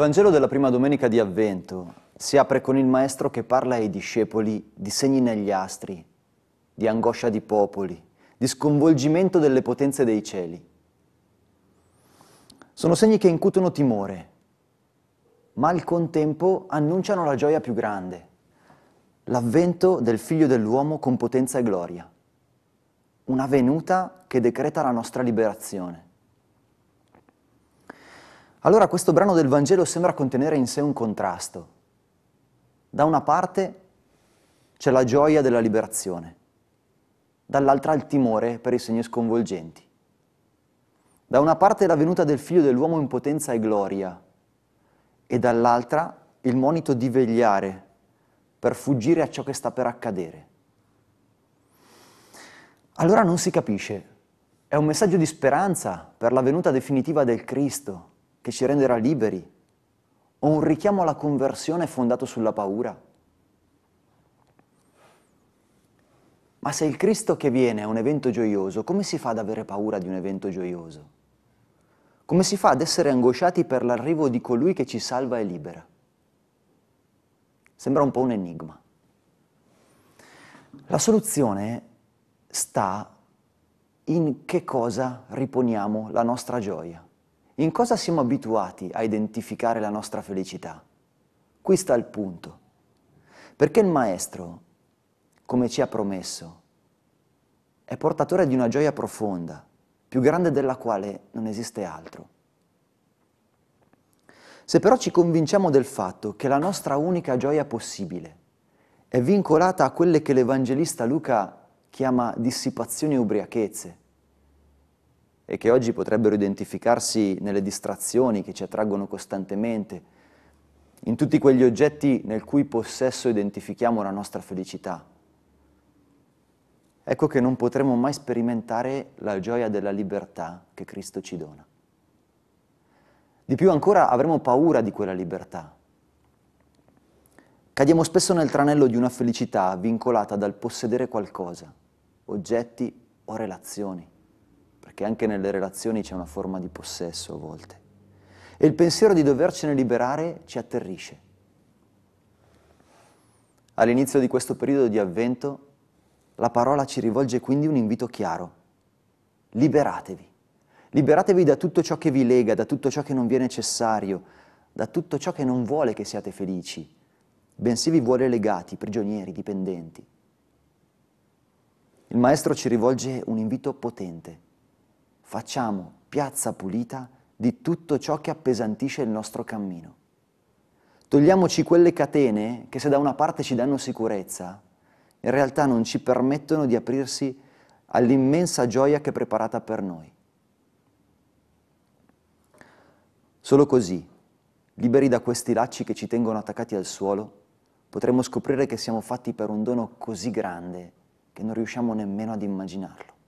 Vangelo della prima domenica di Avvento si apre con il Maestro che parla ai discepoli di segni negli astri, di angoscia di popoli, di sconvolgimento delle potenze dei cieli. Sono segni che incutono timore, ma al contempo annunciano la gioia più grande, l'avvento del Figlio dell'uomo con potenza e gloria, una venuta che decreta la nostra liberazione. Allora questo brano del Vangelo sembra contenere in sé un contrasto. Da una parte c'è la gioia della liberazione, dall'altra il timore per i segni sconvolgenti. Da una parte la venuta del figlio dell'uomo in potenza e gloria, e dall'altra il monito di vegliare per fuggire a ciò che sta per accadere. Allora non si capisce, è un messaggio di speranza per la venuta definitiva del Cristo, che ci renderà liberi, o un richiamo alla conversione fondato sulla paura? Ma se il Cristo che viene è un evento gioioso, come si fa ad avere paura di un evento gioioso? Come si fa ad essere angosciati per l'arrivo di colui che ci salva e libera? Sembra un po' un enigma. La soluzione sta in che cosa riponiamo la nostra gioia. In cosa siamo abituati a identificare la nostra felicità? Qui sta il punto. Perché il Maestro, come ci ha promesso, è portatore di una gioia profonda, più grande della quale non esiste altro. Se però ci convinciamo del fatto che la nostra unica gioia possibile è vincolata a quelle che l'Evangelista Luca chiama dissipazioni e ubriachezze, e che oggi potrebbero identificarsi nelle distrazioni che ci attraggono costantemente, in tutti quegli oggetti nel cui possesso identifichiamo la nostra felicità. Ecco che non potremo mai sperimentare la gioia della libertà che Cristo ci dona. Di più ancora avremo paura di quella libertà. Cadiamo spesso nel tranello di una felicità vincolata dal possedere qualcosa, oggetti o relazioni perché anche nelle relazioni c'è una forma di possesso a volte. E il pensiero di dovercene liberare ci atterrisce. All'inizio di questo periodo di avvento, la parola ci rivolge quindi un invito chiaro. Liberatevi. Liberatevi da tutto ciò che vi lega, da tutto ciò che non vi è necessario, da tutto ciò che non vuole che siate felici, bensì vi vuole legati, prigionieri, dipendenti. Il Maestro ci rivolge un invito potente facciamo piazza pulita di tutto ciò che appesantisce il nostro cammino. Togliamoci quelle catene che se da una parte ci danno sicurezza, in realtà non ci permettono di aprirsi all'immensa gioia che è preparata per noi. Solo così, liberi da questi lacci che ci tengono attaccati al suolo, potremo scoprire che siamo fatti per un dono così grande che non riusciamo nemmeno ad immaginarlo.